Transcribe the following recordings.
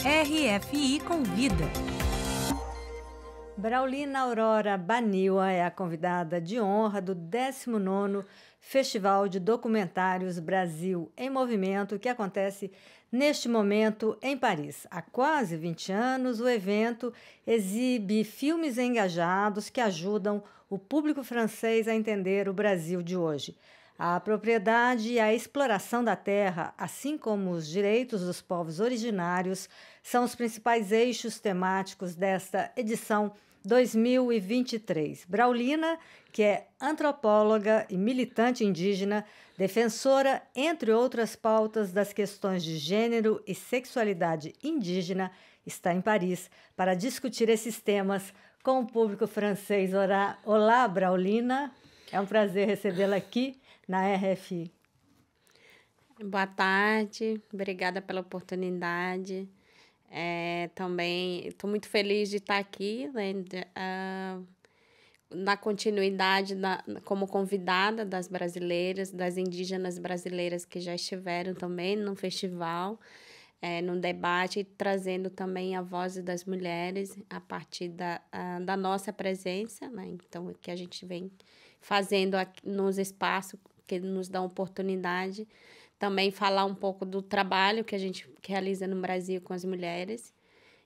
RFI Convida. Braulina Aurora Baniwa é a convidada de honra do 19 Festival de Documentários Brasil em Movimento, que acontece neste momento em Paris. Há quase 20 anos, o evento exibe filmes engajados que ajudam o público francês a entender o Brasil de hoje. A propriedade e a exploração da terra, assim como os direitos dos povos originários, são os principais eixos temáticos desta edição 2023. Braulina, que é antropóloga e militante indígena, defensora, entre outras pautas, das questões de gênero e sexualidade indígena, está em Paris para discutir esses temas com o público francês. Olá, Braulina. É um prazer recebê-la aqui na RFI. Boa tarde, obrigada pela oportunidade. É, também estou muito feliz de estar aqui, né, de, uh, na continuidade da, como convidada das brasileiras, das indígenas brasileiras que já estiveram também no festival, é, no debate, trazendo também a voz das mulheres a partir da, ah, da nossa presença, né? Então, que a gente vem fazendo aqui nos espaços que nos dá oportunidade também falar um pouco do trabalho que a gente realiza no Brasil com as mulheres.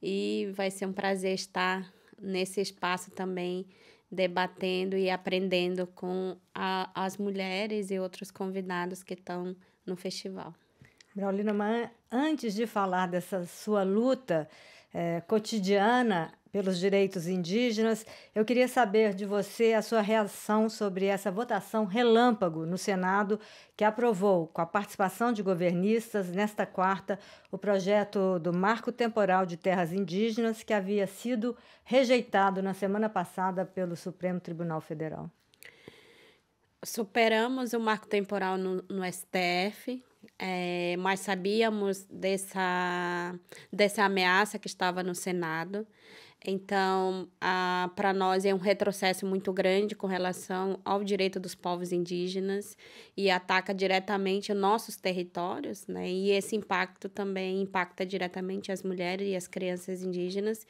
E vai ser um prazer estar nesse espaço também debatendo e aprendendo com a, as mulheres e outros convidados que estão no festival. Braulina, mas antes de falar dessa sua luta é, cotidiana, pelos direitos indígenas. Eu queria saber de você a sua reação sobre essa votação relâmpago no Senado que aprovou, com a participação de governistas, nesta quarta, o projeto do Marco Temporal de Terras Indígenas que havia sido rejeitado na semana passada pelo Supremo Tribunal Federal. Superamos o marco temporal no, no STF, é, mas sabíamos dessa, dessa ameaça que estava no Senado. Então, para nós é um retrocesso muito grande com relação ao direito dos povos indígenas e ataca diretamente os nossos territórios, né? E esse impacto também impacta diretamente as mulheres e as crianças indígenas.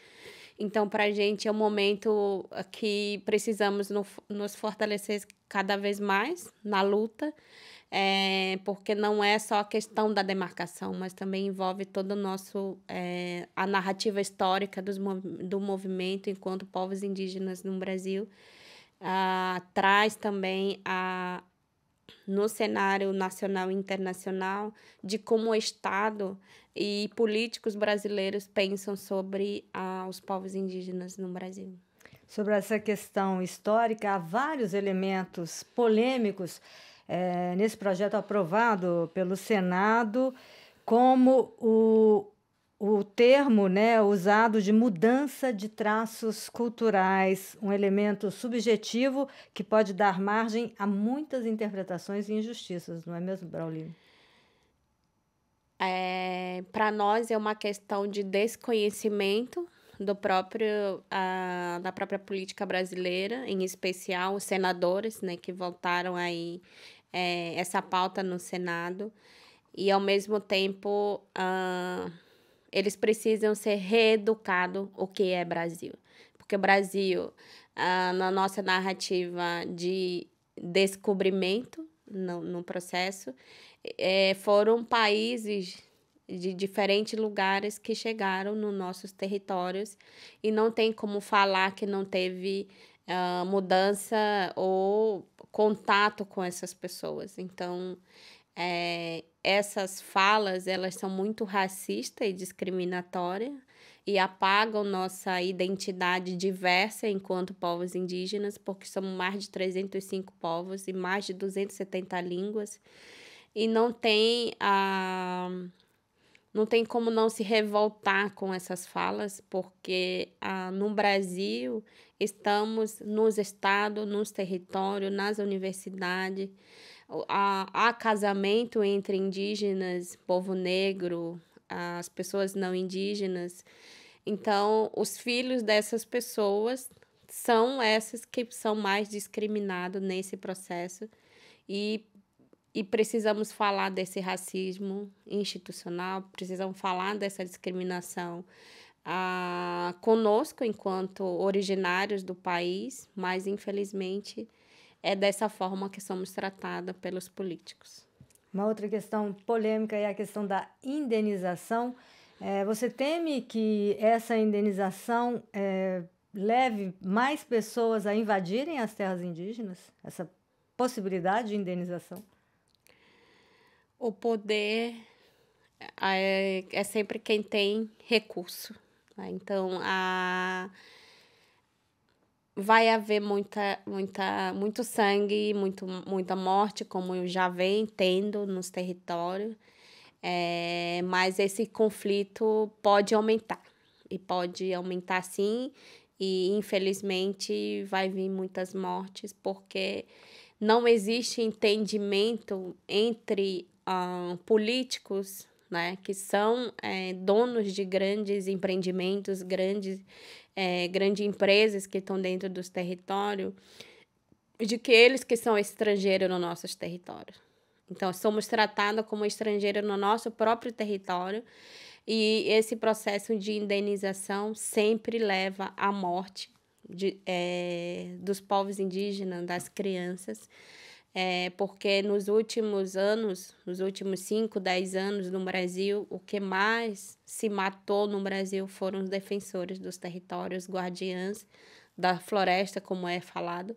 Então, para a gente é um momento ah, que precisamos no, nos fortalecer cada vez mais na luta, é, porque não é só a questão da demarcação, mas também envolve todo nosso é, a narrativa histórica dos, do movimento enquanto povos indígenas no Brasil. Ah, traz também a, no cenário nacional e internacional de como o Estado e políticos brasileiros pensam sobre ah, os povos indígenas no Brasil. Sobre essa questão histórica, há vários elementos polêmicos é, nesse projeto aprovado pelo Senado, como o, o termo né, usado de mudança de traços culturais, um elemento subjetivo que pode dar margem a muitas interpretações e injustiças, não é mesmo, Braulio? É, Para nós é uma questão de desconhecimento do próprio da própria política brasileira, em especial os senadores, né, que votaram aí é, essa pauta no Senado e ao mesmo tempo uh, eles precisam ser reeducados o que é Brasil. Porque Brasil, ah, na nossa narrativa de descobrimento, no, no processo, é, foram países de diferentes lugares que chegaram nos nossos territórios e não tem como falar que não teve uh, mudança ou contato com essas pessoas. Então, é, essas falas elas são muito racistas e discriminatórias e apagam nossa identidade diversa enquanto povos indígenas, porque somos mais de 305 povos e mais de 270 línguas, e não tem a ah, não tem como não se revoltar com essas falas, porque ah, no Brasil estamos nos estados, nos territórios, nas universidades, Há, há casamento entre indígenas, povo negro, as pessoas não indígenas. Então, os filhos dessas pessoas são essas que são mais discriminados nesse processo e, e precisamos falar desse racismo institucional, precisamos falar dessa discriminação ah, conosco enquanto originários do país, mas infelizmente é dessa forma que somos tratadas pelos políticos. Uma outra questão polêmica é a questão da indenização. É, você teme que essa indenização é, leve mais pessoas a invadirem as terras indígenas? Essa possibilidade de indenização? O poder é, é sempre quem tem recurso. Né? Então, a vai haver muita, muita, muito sangue, muito, muita morte, como já vem tendo nos territórios. É, mas esse conflito pode aumentar e pode aumentar sim e infelizmente vai vir muitas mortes porque não existe entendimento entre um, ah, políticos né, que são é, donos de grandes empreendimentos, grandes é, grandes empresas que estão dentro dos territórios, de que eles que são estrangeiros nos nossos territórios. Então, somos tratados como estrangeiros no nosso próprio território e esse processo de indenização sempre leva à morte de, é, dos povos indígenas, das crianças é, porque nos últimos anos, nos últimos 5, 10 anos no Brasil, o que mais se matou no Brasil foram os defensores dos territórios, guardiãs da floresta, como é falado.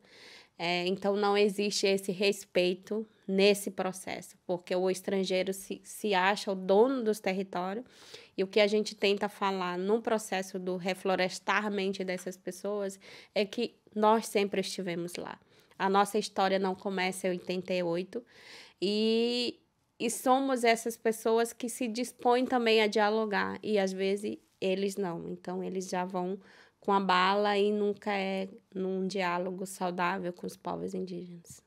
É, então, não existe esse respeito nesse processo, porque o estrangeiro se, se acha o dono dos territórios e o que a gente tenta falar no processo do reflorestar mente dessas pessoas é que nós sempre estivemos lá. A nossa história não começa em 88. E, e somos essas pessoas que se dispõem também a dialogar. E às vezes eles não. Então eles já vão com a bala e nunca é num diálogo saudável com os povos indígenas.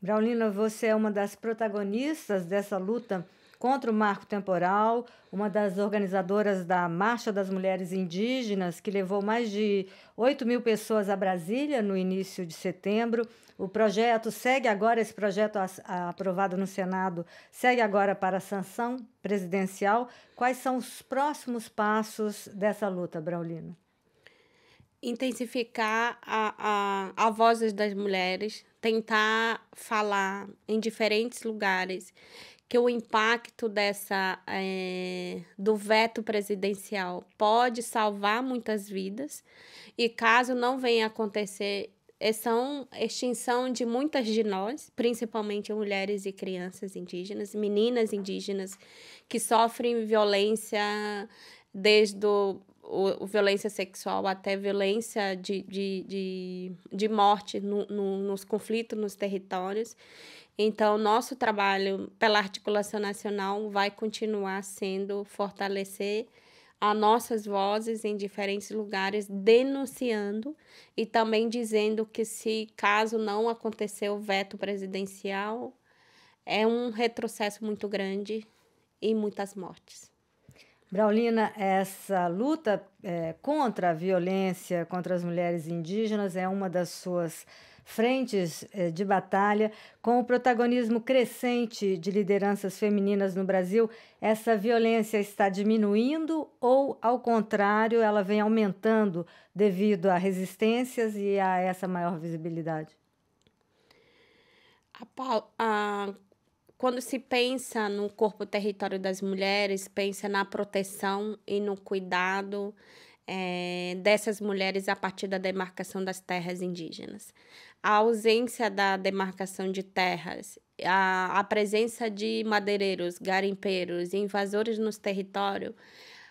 Braulina, você é uma das protagonistas dessa luta contra o marco temporal, uma das organizadoras da Marcha das Mulheres Indígenas, que levou mais de 8 mil pessoas a Brasília no início de setembro. O projeto segue agora, esse projeto aprovado no Senado, segue agora para a sanção presidencial. Quais são os próximos passos dessa luta, Braulino? intensificar a, a, a voz das mulheres, tentar falar em diferentes lugares que o impacto dessa é, do veto presidencial pode salvar muitas vidas e caso não venha acontecer é são extinção de muitas de nós, principalmente mulheres e crianças indígenas, meninas indígenas que sofrem violência desde o, o, o violência sexual até violência de, de, de, de morte no, no, nos conflitos nos territórios então, nosso trabalho pela articulação nacional vai continuar sendo fortalecer as nossas vozes em diferentes lugares, denunciando e também dizendo que, se caso não acontecer o veto presidencial, é um retrocesso muito grande e muitas mortes. Braulina, essa luta é, contra a violência contra as mulheres indígenas é uma das suas frentes eh, de batalha, com o protagonismo crescente de lideranças femininas no Brasil, essa violência está diminuindo ou, ao contrário, ela vem aumentando devido a resistências e a essa maior visibilidade? A, a, quando se pensa no corpo território das mulheres, pensa na proteção e no cuidado é, dessas mulheres a partir da demarcação das terras indígenas. A ausência da demarcação de terras, a, a presença de madeireiros, garimpeiros, invasores nos territórios,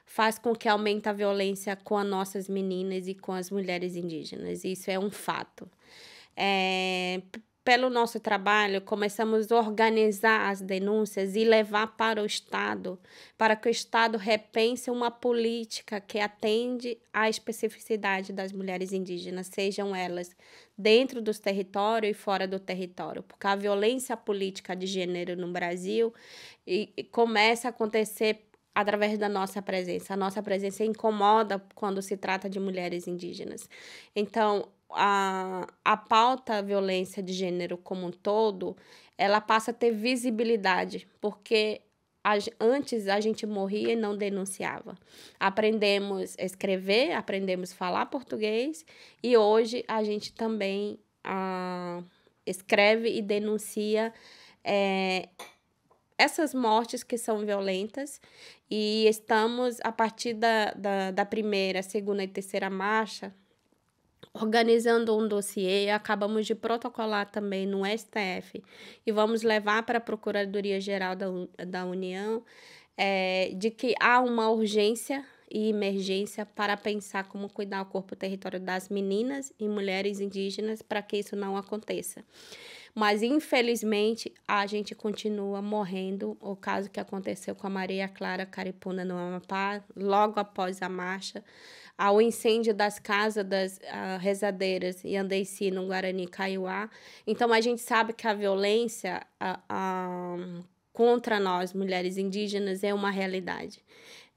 faz com que aumente a violência com as nossas meninas e com as mulheres indígenas. Isso é um fato. É, pelo nosso trabalho, começamos a organizar as denúncias e levar para o Estado, para que o Estado repense uma política que atende à especificidade das mulheres indígenas, sejam elas dentro dos territórios e fora do território, porque a violência política de gênero no Brasil e, e começa a acontecer através da nossa presença. A nossa presença incomoda quando se trata de mulheres indígenas. Então, a, a pauta violência de gênero como um todo, ela passa a ter visibilidade, porque a, antes a gente morria e não denunciava. Aprendemos a escrever, aprendemos a falar português e hoje a gente também a escreve e denuncia é, essas mortes que são violentas e estamos, a partir da, da, da primeira, segunda e terceira marcha, organizando um dossiê, acabamos de protocolar também no STF e vamos levar para a Procuradoria Geral da, da União é, de que há uma urgência e emergência para pensar como cuidar o corpo e território das meninas e mulheres indígenas para que isso não aconteça. Mas infelizmente a gente continua morrendo. O caso que aconteceu com a Maria Clara Caripuna no Amapá, logo após a marcha, ao incêndio das casas das uh, rezadeiras e Andeici no Guarani Kaiowá. Então a gente sabe que a violência uh, uh, contra nós, mulheres indígenas, é uma realidade.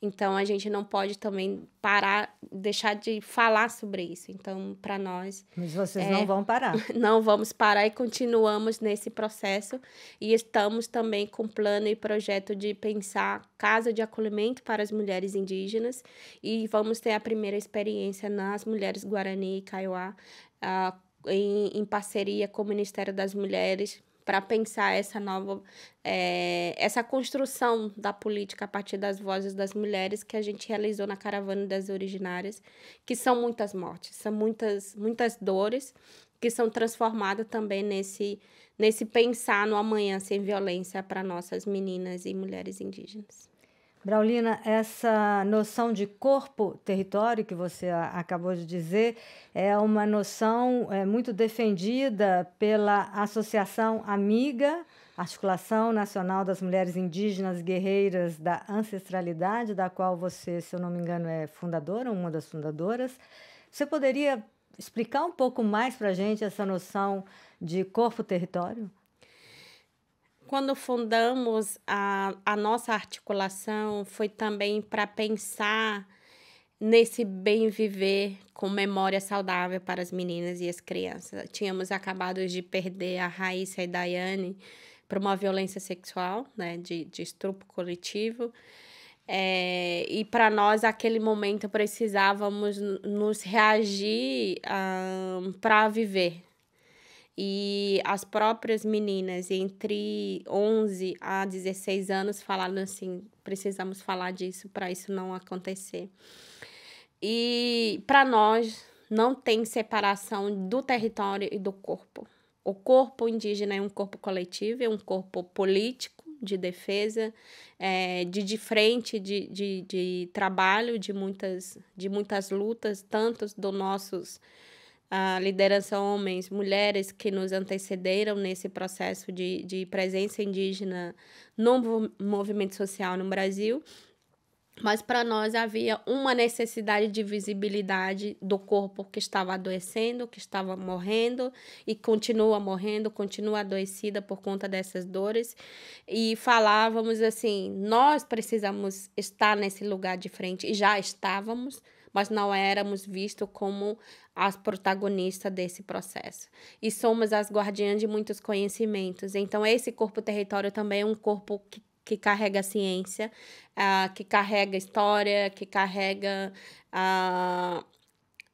Então a gente não pode também parar, deixar de falar sobre isso. Então, para nós. Mas vocês é, não vão parar. Não vamos parar e continuamos nesse processo. E estamos também com plano e projeto de pensar casa de acolhimento para as mulheres indígenas. E vamos ter a primeira experiência nas mulheres Guarani e Kaiowá, uh, em, em parceria com o Ministério das Mulheres para pensar essa nova é, essa construção da política a partir das vozes das mulheres que a gente realizou na caravana das originárias que são muitas mortes são muitas muitas dores que são transformadas também nesse nesse pensar no amanhã sem violência para nossas meninas e mulheres indígenas Braulina, essa noção de corpo, território que você acabou de dizer, é uma noção é, muito defendida pela Associação Amiga, Articulação Nacional das Mulheres Indígenas Guerreiras da Ancestralidade, da qual você, se eu não me engano, é fundadora, uma das fundadoras. Você poderia explicar um pouco mais para a gente essa noção de corpo-território? Quando fundamos a, a nossa articulação, foi também para pensar nesse bem viver com memória saudável para as meninas e as crianças. Tínhamos acabado de perder a Raíssa e a Daiane para uma violência sexual, né, de, de estupro coletivo. É, e para nós, aquele momento, precisávamos nos reagir um, para viver, e as próprias meninas entre 11 a 16 anos falaram assim: precisamos falar disso para isso não acontecer. E para nós não tem separação do território e do corpo. O corpo indígena é um corpo coletivo, é um corpo político de defesa, é, de, de frente de, de, de trabalho de muitas, de muitas lutas, tanto dos nossos a liderança homens, mulheres que nos antecederam nesse processo de, de presença indígena no movimento social no Brasil. Mas para nós havia uma necessidade de visibilidade do corpo que estava adoecendo, que estava morrendo e continua morrendo, continua adoecida por conta dessas dores. E falávamos assim: nós precisamos estar nesse lugar de frente, e já estávamos, mas não éramos vistos como as protagonistas desse processo. E somos as guardiãs de muitos conhecimentos. Então, esse corpo território também é um corpo que, que carrega ciência, uh, que carrega história, que carrega uh,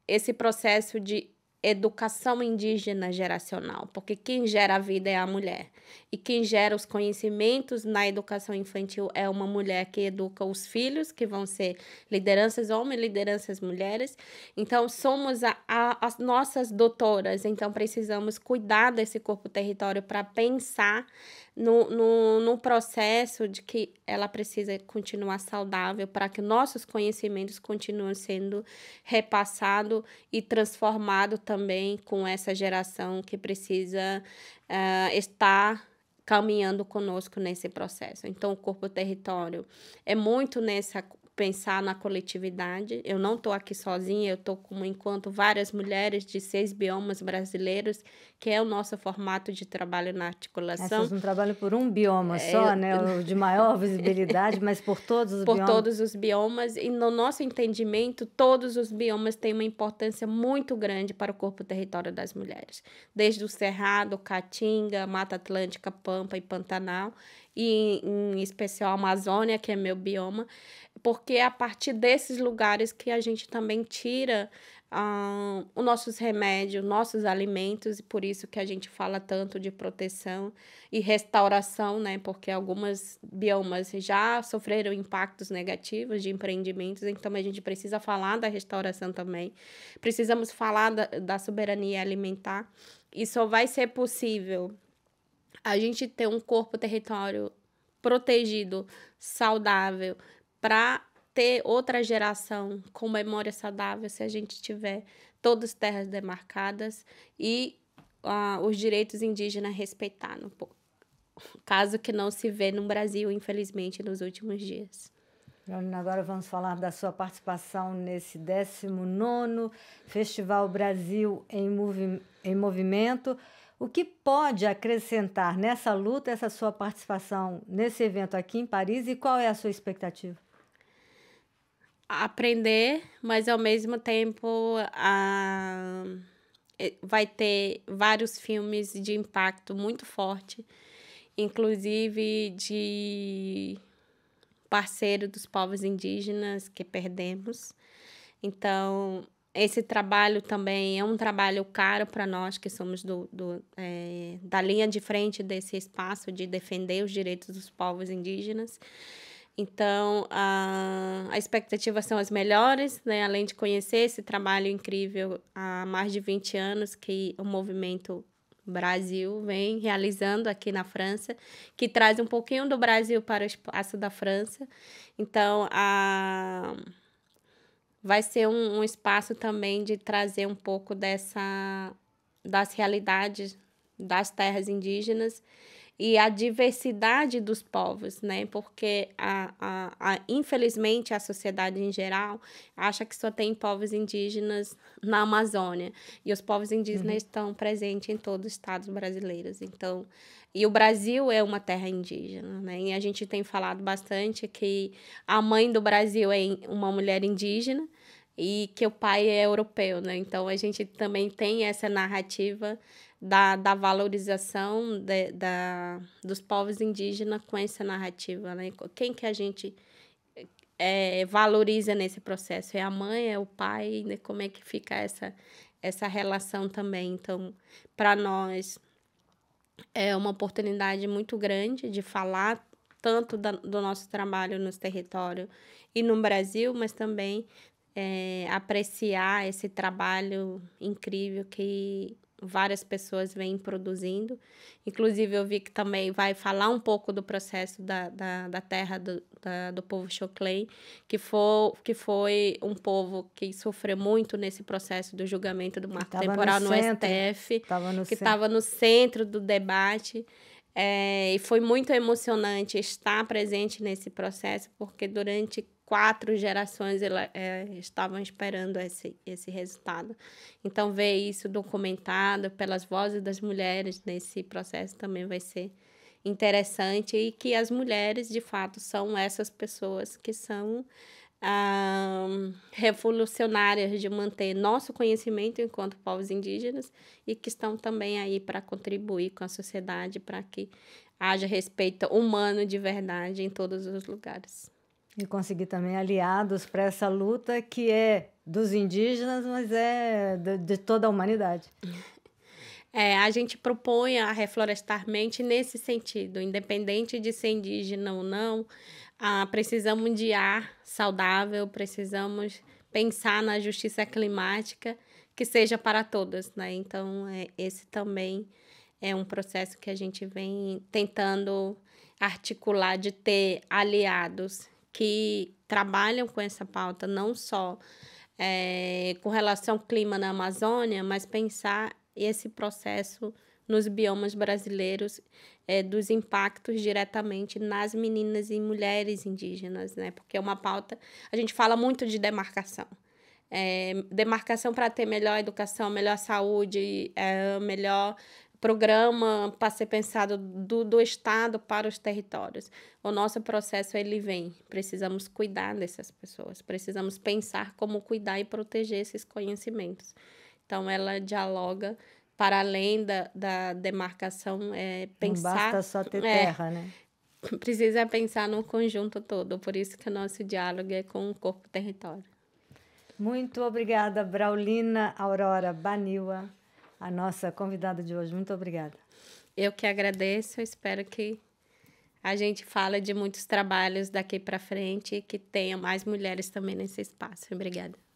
esse processo de educação indígena geracional, porque quem gera a vida é a mulher. E quem gera os conhecimentos na educação infantil é uma mulher que educa os filhos, que vão ser lideranças homens, lideranças mulheres. Então, somos a, a, as nossas doutoras, então precisamos cuidar desse corpo território para pensar no, no, no processo de que ela precisa continuar saudável para que nossos conhecimentos continuem sendo repassados e transformados também com essa geração que precisa uh, estar caminhando conosco nesse processo. Então, o corpo território é muito nessa pensar na coletividade. Eu não estou aqui sozinha, eu estou como enquanto várias mulheres de seis biomas brasileiros, que é o nosso formato de trabalho na articulação. Vocês não trabalham por um bioma é, só, eu... né? O de maior visibilidade, mas por todos os por biomas. Por todos os biomas. E no nosso entendimento, todos os biomas têm uma importância muito grande para o corpo território das mulheres. Desde o Cerrado, Caatinga, Mata Atlântica, Pampa e Pantanal e em especial a Amazônia, que é meu bioma, porque é a partir desses lugares que a gente também tira ah, os nossos remédios, nossos alimentos, e por isso que a gente fala tanto de proteção e restauração, né? Porque algumas biomas já sofreram impactos negativos de empreendimentos, então a gente precisa falar da restauração também. Precisamos falar da, da soberania alimentar. E só vai ser possível a gente ter um corpo território protegido, saudável, para ter outra geração com memória saudável se a gente tiver todas as terras demarcadas e uh, os direitos indígenas respeitados. Caso que não se vê no Brasil, infelizmente, nos últimos dias. Agora vamos falar da sua participação nesse 19 Festival Brasil em, Movi em Movimento. O que pode acrescentar nessa luta essa sua participação nesse evento aqui em Paris e qual é a sua expectativa? Aprender, mas ao mesmo tempo a... Eh, vai ter vários filmes de impacto muito forte, inclusive de parceiro dos povos indígenas que perdemos. Então, esse trabalho também é um trabalho caro para nós que somos do, do é, da linha de frente desse espaço de defender os direitos dos povos indígenas. Então, a, a expectativa são as melhores, né? além de conhecer esse trabalho incrível há mais de 20 anos que o movimento Brasil vem realizando aqui na França, que traz um pouquinho do Brasil para o espaço da França. Então, a vai ser um, um espaço também de trazer um pouco dessa das realidades das terras indígenas e a diversidade dos povos, né? Porque, a, a, a, infelizmente, a sociedade em geral acha que só tem povos indígenas na Amazônia. E os povos indígenas uhum. estão presentes em todos os estados brasileiros. Então, e o Brasil é uma terra indígena, né? E a gente tem falado bastante que a mãe do Brasil é uma mulher indígena e que o pai é europeu, né? Então a gente também tem essa narrativa da, da valorização de, da, dos povos indígenas com essa narrativa, né? Quem que a gente é, valoriza nesse processo? É a mãe, é o pai? Né? Como é que fica essa, essa relação também? Então, para nós é uma oportunidade muito grande de falar tanto da, do nosso trabalho nos territórios e no Brasil, mas também é, apreciar esse trabalho incrível que várias pessoas vêm produzindo. Inclusive, eu vi que também vai falar um pouco do processo da, da, da terra do, da, do povo Choclay, que, foi que foi um povo que sofreu muito nesse processo do julgamento do marco temporal no, no STF, no que estava no centro do debate. É, e foi muito emocionante estar presente nesse processo, porque durante quatro gerações ela, é, eh, estavam esperando esse, esse resultado. Então, ver isso documentado pelas vozes das mulheres nesse processo também vai ser interessante e que as mulheres, de fato, são essas pessoas que são revolucionárias de manter nosso conhecimento enquanto povos indígenas e que estão também aí para contribuir com a sociedade para que haja respeito humano de verdade em todos os lugares. E conseguir também aliados para essa luta que é dos indígenas, mas é de, de toda a humanidade. É, a gente propõe a Reflorestar Mente nesse sentido, independente de ser indígena ou não, ah, precisamos de ar saudável, precisamos pensar na justiça climática que seja para todas, né? Então, é, esse também é um processo que a gente vem tentando articular de ter aliados que trabalham com essa pauta, não só é, com relação ao clima na Amazônia, mas pensar esse processo nos biomas brasileiros é, dos impactos diretamente nas meninas e mulheres indígenas, né? Porque é uma pauta. A gente fala muito de demarcação. É, demarcação para ter melhor educação, melhor saúde, é, melhor programa para ser pensado do, do Estado para os territórios. O nosso processo, ele vem. Precisamos cuidar dessas pessoas, precisamos pensar como cuidar e proteger esses conhecimentos. Então, ela dialoga para além da, da demarcação, é, pensar... Não basta só ter é, terra, é, né? Precisa pensar no conjunto todo, por isso que o nosso diálogo é com o corpo território. Muito obrigada, Braulina Aurora Baniwa a nossa convidada de hoje. Muito obrigada. Eu que agradeço, espero que a gente fale de muitos trabalhos daqui para frente e que tenha mais mulheres também nesse espaço. Obrigada.